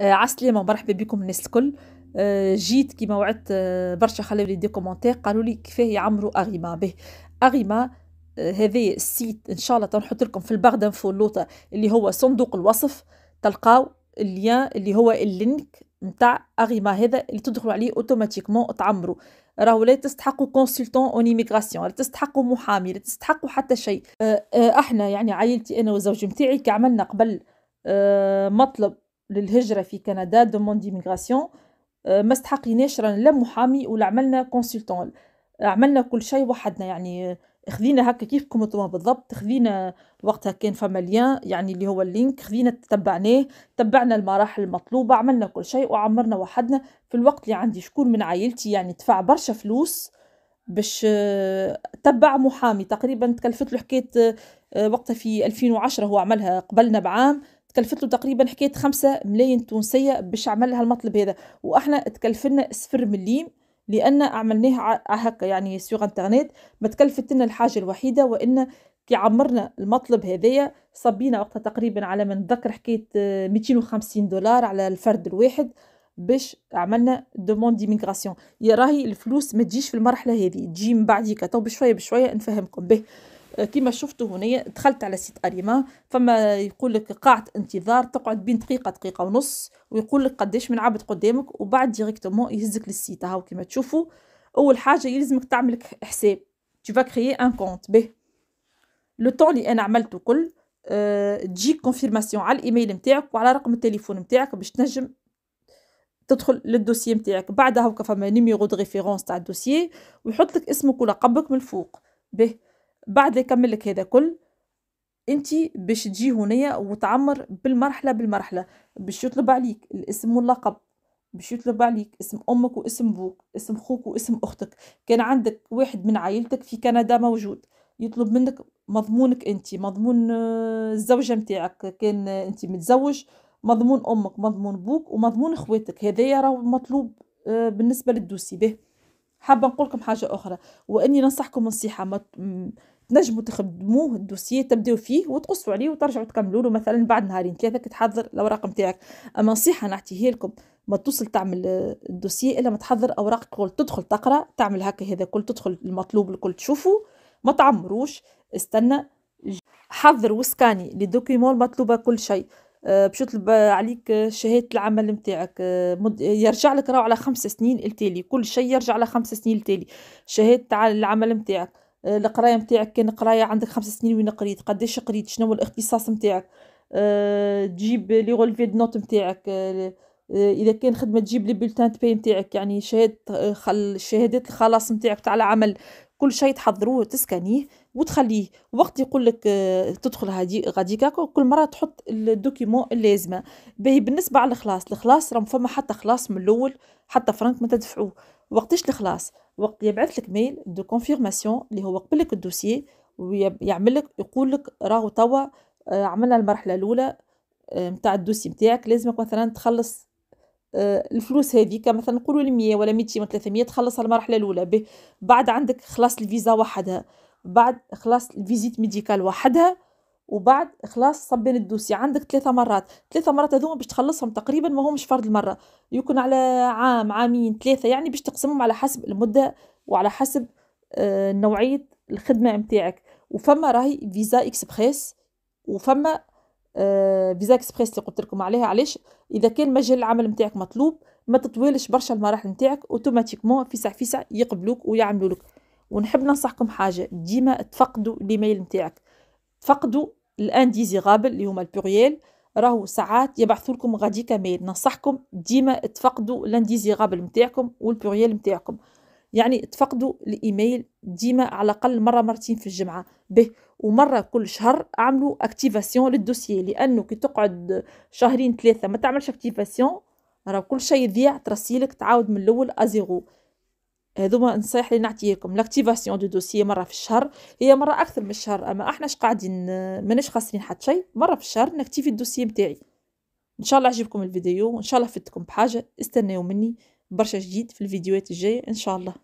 آه، عسلامة مرحبا بكم الناس الكل آه، جيت كيما وعدت آه، برشا خلاو لي دي كومونتير قالوا لي كيفاه يعمروا اغيما به اغيما هذا السيت ان شاء الله تنحط لكم في الباغ دانفو اللوطه اللي هو صندوق الوصف تلقاو اللين اللي هو اللينك نتاع اغيما هذا اللي تدخلوا عليه اوتوماتيكمون تعمروا راهو لا تستحقوا كونسلتون اون ايميغراسيون لا تستحقوا محامي لا تستحقوا حتى شيء احنا يعني عائلتي انا وزوجي نتاعي كعملنا قبل مطلب للهجره في كندا دوموند ديميغراسيون آه، ما استحقيناش رانا لا محامي ولا عملنا كونسلتون عملنا كل شيء وحدنا يعني خذينا هكا كيفكم انتم بالضبط خذينا وقتها كان فما ليان يعني اللي هو اللينك خذينا تبعناه تبعنا المراحل المطلوبه عملنا كل شيء وعمرنا وحدنا في الوقت اللي عندي شكون من عائلتي يعني دفع برشا فلوس باش آه، تبع محامي تقريبا تكلفت له حكايه آه، وقتها في 2010 هو عملها قبلنا بعام تكلفت له تقريبا حكايه خمسة ملايين تونسيه باش عمل هالمطلب هذا واحنا تكلفنا صفر مليم لان عملناه هكا يعني سيغ انترنت ما تكلفت لنا الحاجه الوحيده وان كي عمرنا المطلب هذايا صبينا وقتها تقريبا على ما نتذكر حكايه 250 آه، دولار على الفرد الواحد باش عملنا دوموند ديميغراسيون يا راهي الفلوس ما تجيش في المرحله هذه تجي من بعديك تو بشويه بشويه نفهمكم به كما شفتوا هنا دخلت على سيت اريما فما يقول لك قاعه انتظار تقعد بين دقيقه دقيقه ونص ويقول لك قداش من عبد قدامك وبعد ديريكتومون يهزك للسيت هاو كما تشوفوا اول حاجه يلزمك تعمل حساب tu vas créer un compte به لو طون اللي انا عملته كل آه، تجيك كونفيرماسيون على الايميل نتاعك وعلى رقم التليفون نتاعك باش تنجم تدخل للدوسي نتاعك بعدها هكا فما نيميرو دو ريفيرونس تاع الدوسي ويحط لك اسمك ولقبك من الفوق به بعد يكمل لك هذا كل انت باش تجي هنايا وتعمر بالمرحله بالمرحله باش يطلب عليك الاسم واللقب باش يطلب عليك اسم امك واسم بوك اسم خوك واسم اختك كان عندك واحد من عائلتك في كندا موجود يطلب منك مضمونك انت مضمون آه، الزوجه نتاعك كان انت متزوج مضمون امك مضمون بوك ومضمون خواتك هذايا راهو مطلوب آه، بالنسبه للدوسي به حابه نقول لكم حاجه اخرى واني ننصحكم نصيحه تنجموا تخدموه الدوسيه تبداو فيه وتقصوا عليه وترجعوا تكملوا له مثلا بعد نهارين ثلاثه كتحضر الاوراق نتاعك اما نصيحه نعطيها لكم ما توصل تعمل آه، الدوسيه الا ما تحضر اوراق كل تدخل تقرا تعمل هكا هذا كل تدخل المطلوب الكل تشوفه ما تعمروش استنى حضر وسكاني لي دوكيمون المطلوبه كل شيء آه، باش يطلب عليك آه، شهاده العمل نتاعك يرجع لك راهو على خمس سنين التالي كل شيء يرجع على خمس سنين التالي شهاده العمل نتاعك آه، القرايه نتاعك كان قرايه عندك خمس سنين وين قريت قداش قريت شنو الاختصاص نتاعك آه، تجيب لي غولفي نوت نتاعك آه، اذا كان خدمه تجيب لي بولتان باي نتاعك يعني شهاده خل... شهادات الخلاص نتاعك تاع العمل كل شيء تحضروه تسكنيه وتخليه وقت يقول لك آه، تدخل هادي غاديكا كل مره تحط الدوكيمون اللازمه باهي بالنسبه على الخلاص الخلاص راه فما حتى خلاص من الاول حتى فرنك ما تدفعوه وقتاش الخلاص وقت يبعث لك ميل دو كونفيرماسيون اللي هو قبل لك الدوسي ويعمل لك يقول لك راهو توا آه، عملنا المرحله الاولى نتاع آه، الدوسي نتاعك لازمك مثلا تخلص الفلوس هذيك مثلا نقولوا 100 ولا 200 ولا 300 تخلصها المرحله الاولى بعد عندك خلاص الفيزا وحدها بعد إخلاص الفيزيت ميديكال وحدها وبعد إخلاص صبين الدوسي عندك ثلاثة مرات ثلاثة مرات هذوما باش تخلصهم تقريبا ما همش فرد المرة يكون على عام عامين ثلاثة يعني باش تقسمهم على حسب المدة وعلى حسب آه نوعية الخدمة متاعك وفما راهي فيزا اكسبريس وفما آه فيزا اكسبريس اللي قلت لكم عليها علاش اذا كان مجال العمل نتاعك مطلوب ما تطويلش برشا المراحل نتاعك اوتوماتيكمون فيسع فيسع يقبلوك ويعملوا لك ونحب ننصحكم حاجه ديما تفقدوا الايميل نتاعك تفقدوا الانديزيغابل اللي هما البوريال راهو ساعات يبعثوا لكم غادي كميل ننصحكم ديما تفقدوا لانديزيغابل نتاعكم والبوريال نتاعكم يعني تفقدوا الايميل ديما على الاقل مره مرتين في الجمعه به ومره كل شهر اعملوا اكتيفاسيون للدوسيي لانه كي تقعد شهرين ثلاثه ما تعملش اكتيفاسيون راه كل شيء يضيع ترسيلك تعاود من الاول ازيرو هذوما النصايح اللي نعطيكم لاكتيفاسيون دو دوسي مره في الشهر هي مره اكثر من الشهر اما احناش قاعدين ماناش خاسرين حتى شيء مره في الشهر نكتيفي الدوسي نتاعي ان شاء الله عجبكم الفيديو وان شاء الله فدتكم بحاجه استناو مني برشا جديد في الفيديوهات الجايه ان شاء الله